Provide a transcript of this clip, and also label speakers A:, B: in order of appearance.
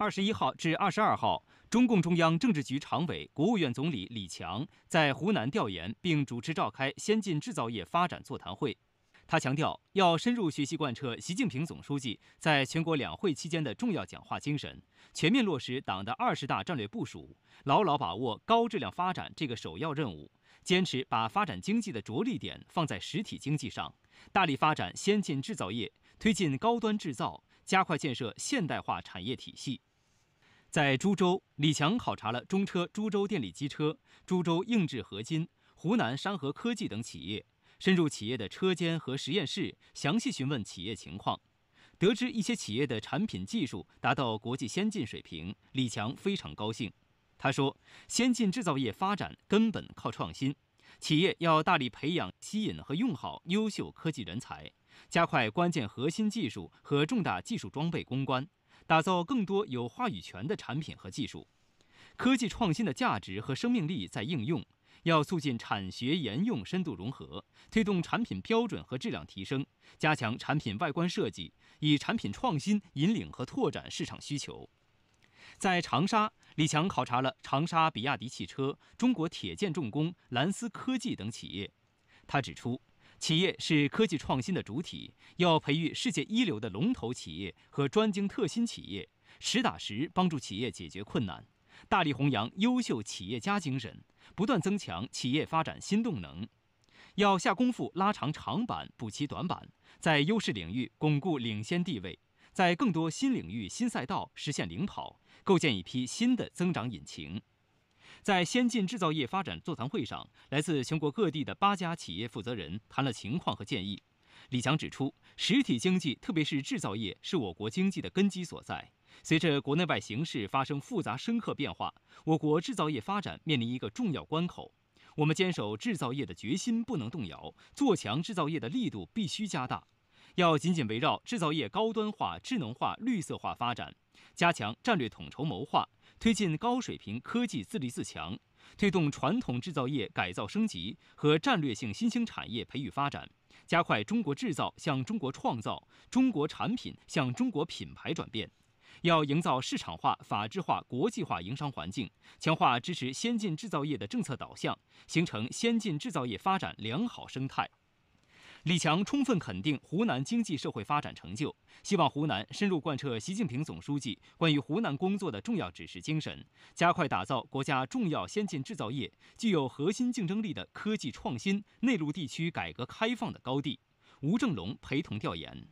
A: 二十一号至二十二号，中共中央政治局常委、国务院总理李强在湖南调研，并主持召开先进制造业发展座谈会。他强调，要深入学习贯彻习近平总书记在全国两会期间的重要讲话精神，全面落实党的二十大战略部署，牢牢把握高质量发展这个首要任务，坚持把发展经济的着力点放在实体经济上，大力发展先进制造业，推进高端制造，加快建设现代化产业体系。在株洲，李强考察了中车株洲电力机车、株洲硬质合金、湖南山河科技等企业，深入企业的车间和实验室，详细询问企业情况。得知一些企业的产品技术达到国际先进水平，李强非常高兴。他说：“先进制造业发展根本靠创新，企业要大力培养、吸引和用好优秀科技人才，加快关键核心技术和重大技术装备攻关。”打造更多有话语权的产品和技术，科技创新的价值和生命力在应用，要促进产学研用深度融合，推动产品标准和质量提升，加强产品外观设计，以产品创新引领和拓展市场需求。在长沙，李强考察了长沙比亚迪汽车、中国铁建重工、蓝思科技等企业。他指出。企业是科技创新的主体，要培育世界一流的龙头企业和专精特新企业，实打实帮助企业解决困难，大力弘扬优秀企业家精神，不断增强企业发展新动能。要下功夫拉长长板、补齐短板，在优势领域巩固领先地位，在更多新领域、新赛道实现领跑，构建一批新的增长引擎。在先进制造业发展座谈会上，来自全国各地的八家企业负责人谈了情况和建议。李强指出，实体经济特别是制造业是我国经济的根基所在。随着国内外形势发生复杂深刻变化，我国制造业发展面临一个重要关口。我们坚守制造业的决心不能动摇，做强制造业的力度必须加大，要紧紧围绕制造业高端化、智能化、绿色化发展。加强战略统筹谋划，推进高水平科技自立自强，推动传统制造业改造升级和战略性新兴产业培育发展，加快中国制造向中国创造、中国产品向中国品牌转变。要营造市场化、法治化、国际化营商环境，强化支持先进制造业的政策导向，形成先进制造业发展良好生态。李强充分肯定湖南经济社会发展成就，希望湖南深入贯彻习近平总书记关于湖南工作的重要指示精神，加快打造国家重要先进制造业、具有核心竞争力的科技创新内陆地区改革开放的高地。吴正龙陪同调研。